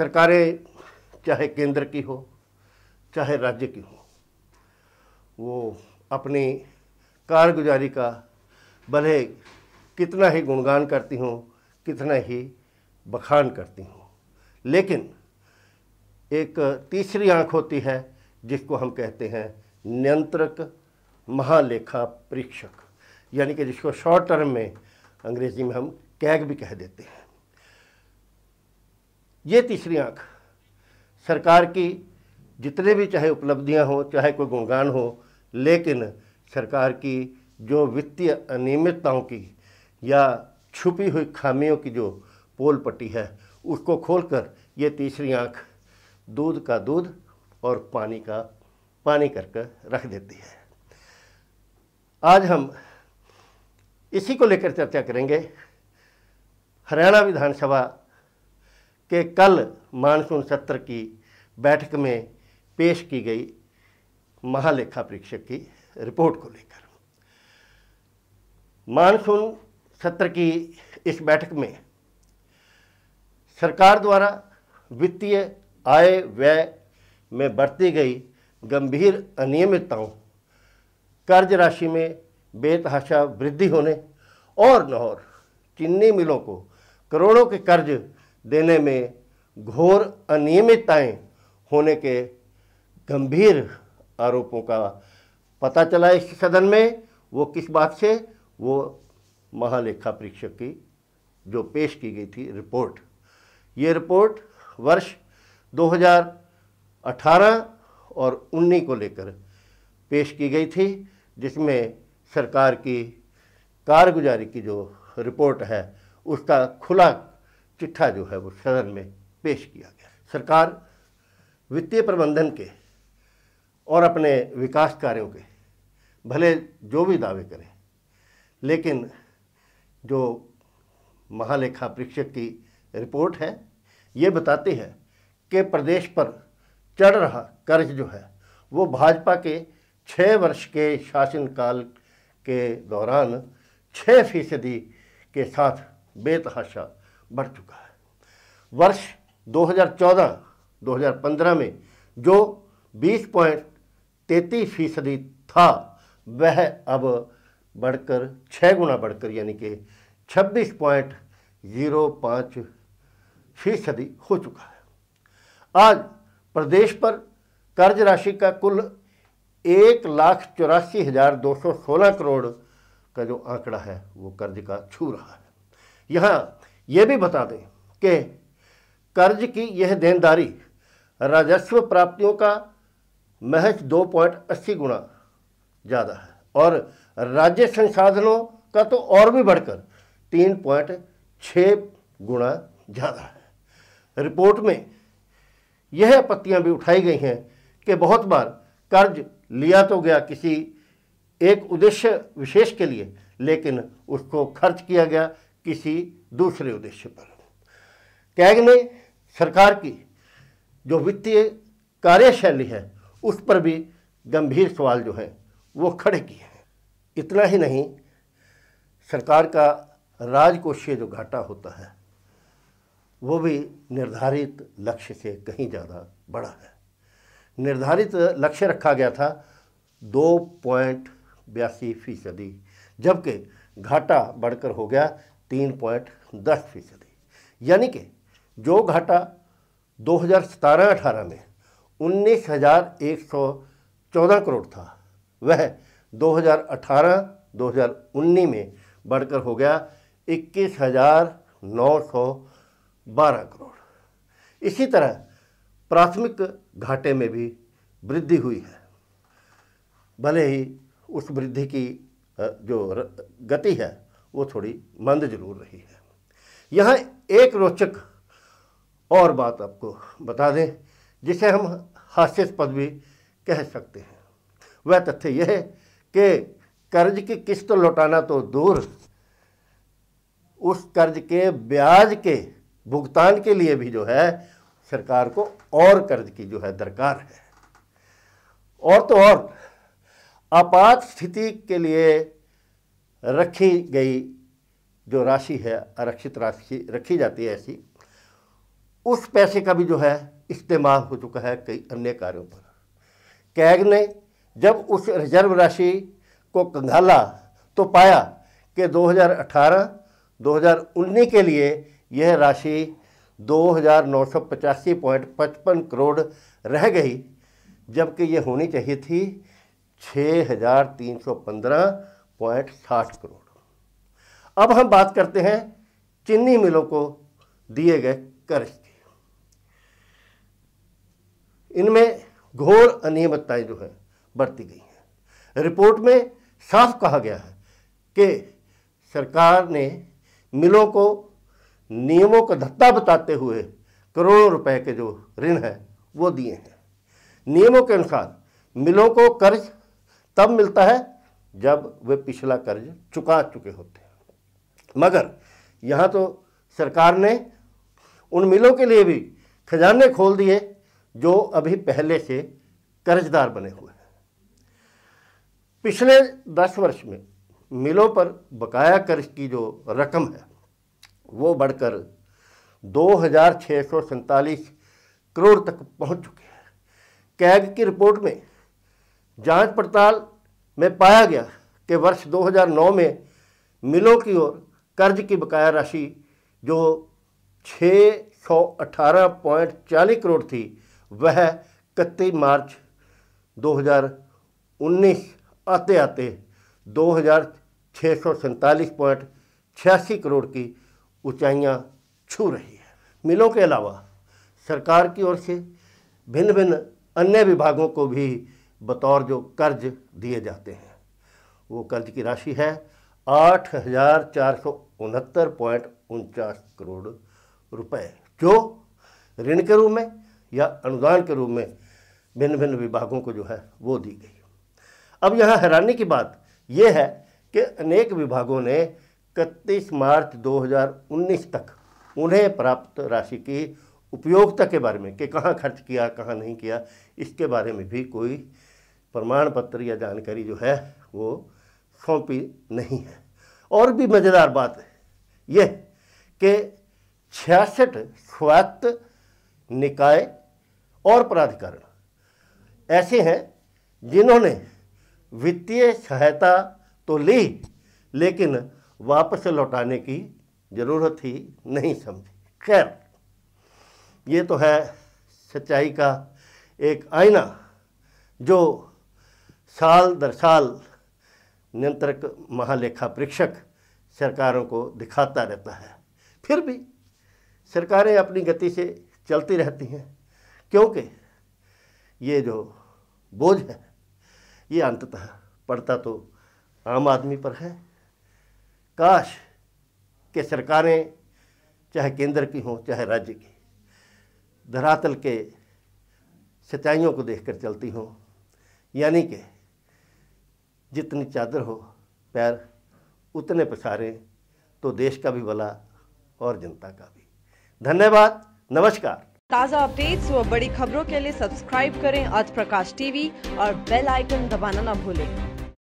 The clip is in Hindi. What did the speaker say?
सरकारें चाहे केंद्र की हो चाहे राज्य की हो वो अपनी कारगुजारी का भले कितना ही गुणगान करती हूँ कितना ही बखान करती हूँ लेकिन एक तीसरी आंख होती है जिसको हम कहते हैं नियंत्रक महालेखा परीक्षक यानी कि जिसको शॉर्ट टर्म में अंग्रेजी में हम कैग भी कह देते हैं ये तीसरी आंख सरकार की जितने भी चाहे उपलब्धियां हों चाहे कोई गुणगान हो लेकिन सरकार की जो वित्तीय अनियमितताओं की या छुपी हुई खामियों की जो पोल पट्टी है उसको खोलकर ये तीसरी आंख दूध का दूध और पानी का पानी करके रख देती है आज हम इसी को लेकर चर्चा करेंगे हरियाणा विधानसभा के कल मानसून सत्र की बैठक में पेश की गई महालेखा परीक्षक की रिपोर्ट को लेकर मानसून सत्र की इस बैठक में सरकार द्वारा वित्तीय आय व्यय में बरती गई गंभीर अनियमितताओं कर्ज राशि में बेतहाशा वृद्धि होने और नहौर चीनी मिलों को करोड़ों के कर्ज देने में घोर अनियमितताएं होने के गंभीर आरोपों का पता चला इस सदन में वो किस बात से वो महालेखा परीक्षक की जो पेश की गई थी रिपोर्ट ये रिपोर्ट वर्ष 2018 और 19 को लेकर पेश की गई थी जिसमें सरकार की कारगुजारी की जो रिपोर्ट है उसका खुला चिट्ठा जो है वो सदन में पेश किया गया सरकार वित्तीय प्रबंधन के और अपने विकास कार्यों के भले जो भी दावे करें लेकिन जो महालेखा परीक्षक की रिपोर्ट है ये बताती है कि प्रदेश पर चढ़ रहा कर्ज जो है वो भाजपा के छः वर्ष के शासनकाल के दौरान छः फीसदी के साथ बेतहाशा बढ़ चुका है वर्ष 2014-2015 में जो बीस पॉइंट तैतीस फीसदी था वह अब बढ़कर छः गुना बढ़कर यानी कि छब्बीस पॉइंट ज़ीरो पाँच फीसदी हो चुका है आज प्रदेश पर कर्ज राशि का कुल एक लाख चौरासी हज़ार दो सौ सोलह करोड़ का जो आंकड़ा है वो कर्ज का छू रहा है यहाँ ये भी बता दें कि कर्ज की यह देनदारी राजस्व प्राप्तियों का महज दो पॉइंट अस्सी गुना ज़्यादा है और राज्य संसाधनों का तो और भी बढ़कर तीन पॉइंट छः गुना ज़्यादा है रिपोर्ट में यह आपत्तियाँ भी उठाई गई हैं कि बहुत बार कर्ज लिया तो गया किसी एक उद्देश्य विशेष के लिए लेकिन उसको खर्च किया गया किसी दूसरे उद्देश्य पर कैग ने सरकार की जो वित्तीय कार्यशैली है उस पर भी गंभीर सवाल जो है वो खड़े किए हैं इतना ही नहीं सरकार का राजकोषीय जो घाटा होता है वो भी निर्धारित लक्ष्य से कहीं ज़्यादा बड़ा है निर्धारित लक्ष्य रखा गया था दो पॉइंट बयासी फीसदी जबकि घाटा बढ़कर हो गया तीन पॉइंट दस फीसदी यानी कि जो घाटा दो हज़ार सतारह अठारह में उन्नीस हज़ार एक सौ चौदह करोड़ था वह 2018-2019 में बढ़कर हो गया इक्कीस हज़ार नौ सौ बारह करोड़ इसी तरह प्राथमिक घाटे में भी वृद्धि हुई है भले ही उस वृद्धि की जो गति है वो थोड़ी मंद जरूर रही है यहाँ एक रोचक और बात आपको बता दें जिसे हम हास्यास्पद भी कह सकते हैं वह तथ्य यह है कि कर्ज की किस्त तो लौटाना तो दूर उस कर्ज के ब्याज के भुगतान के लिए भी जो है सरकार को और कर्ज की जो है दरकार है और तो और आपात स्थिति के लिए रखी गई जो राशि है आरक्षित राशि रखी जाती है ऐसी उस पैसे का भी जो है इस्तेमाल हो चुका है कई अन्य कार्यों पर कैग ने जब उस रिजर्व राशि को कंघाला तो पाया कि 2018 2019 के लिए यह राशि दो करोड़ रह गई जबकि यह होनी चाहिए थी 6,315 पॉइंट साठ करोड़ अब हम बात करते हैं चीनी मिलों को दिए गए कर्ज की इनमें घोर अनियमितताएं जो है बढ़ती गई हैं रिपोर्ट में साफ कहा गया है कि सरकार ने मिलों को नियमों का धत्ता बताते हुए करोड़ों रुपए के जो ऋण है वो दिए हैं नियमों के अनुसार मिलों को कर्ज तब मिलता है जब वे पिछला कर्ज चुका चुके होते हैं मगर यहाँ तो सरकार ने उन मिलों के लिए भी खजाने खोल दिए जो अभी पहले से कर्जदार बने हुए हैं पिछले दस वर्ष में मिलों पर बकाया कर्ज की जो रकम है वो बढ़कर दो हज़ार छः सौ सैंतालीस करोड़ तक पहुंच चुकी है कैग की रिपोर्ट में जांच पड़ताल में पाया गया कि वर्ष 2009 में मिलों की ओर कर्ज की बकाया राशि जो छः सौ अठारह पॉइंट चालीस करोड़ थी वह इकतीस मार्च 2019 आते आते दो हज़ार छः सौ सैंतालीस पॉइंट छियासी करोड़ की ऊंचाइयां छू रही है मिलों के अलावा सरकार की ओर से भिन्न भिन्न अन्य विभागों को भी बतौर जो कर्ज दिए जाते हैं वो कर्ज की राशि है आठ हजार चार सौ उनहत्तर पॉइंट उनचास करोड़ रुपए जो ऋण के रूप में या अनुदान के रूप में भिन्न भिन्न विभागों को जो है वो दी गई अब यहाँ हैरानी की बात यह है कि अनेक विभागों ने इकतीस मार्च 2019 तक उन्हें प्राप्त राशि की उपयोगिता के बारे में कि कहाँ खर्च किया कहाँ नहीं किया इसके बारे में भी कोई प्रमाण पत्र या जानकारी जो है वो सौंपी नहीं है और भी मज़ेदार बात है यह कि छियासठ स्वायत्त निकाय और प्राधिकरण ऐसे हैं जिन्होंने वित्तीय सहायता तो ली लेकिन वापस लौटाने की ज़रूरत ही नहीं समझी खैर ये तो है सच्चाई का एक आईना जो साल दर साल नियंत्रक महालेखा परीक्षक सरकारों को दिखाता रहता है फिर भी सरकारें अपनी गति से चलती रहती हैं क्योंकि ये जो बोझ है ये अंततः पड़ता तो आम आदमी पर है काश के सरकारें चाहे केंद्र की हों चाहे राज्य की धरातल के सच्चाइयों को देखकर चलती हों यानी कि जितनी चादर हो पैर उतने पसारे तो देश का भी भला और जनता का भी धन्यवाद नमस्कार ताज़ा अपडेट्स व बड़ी खबरों के लिए सब्सक्राइब करें आज प्रकाश टीवी और बेल आइकन दबाना न भूलें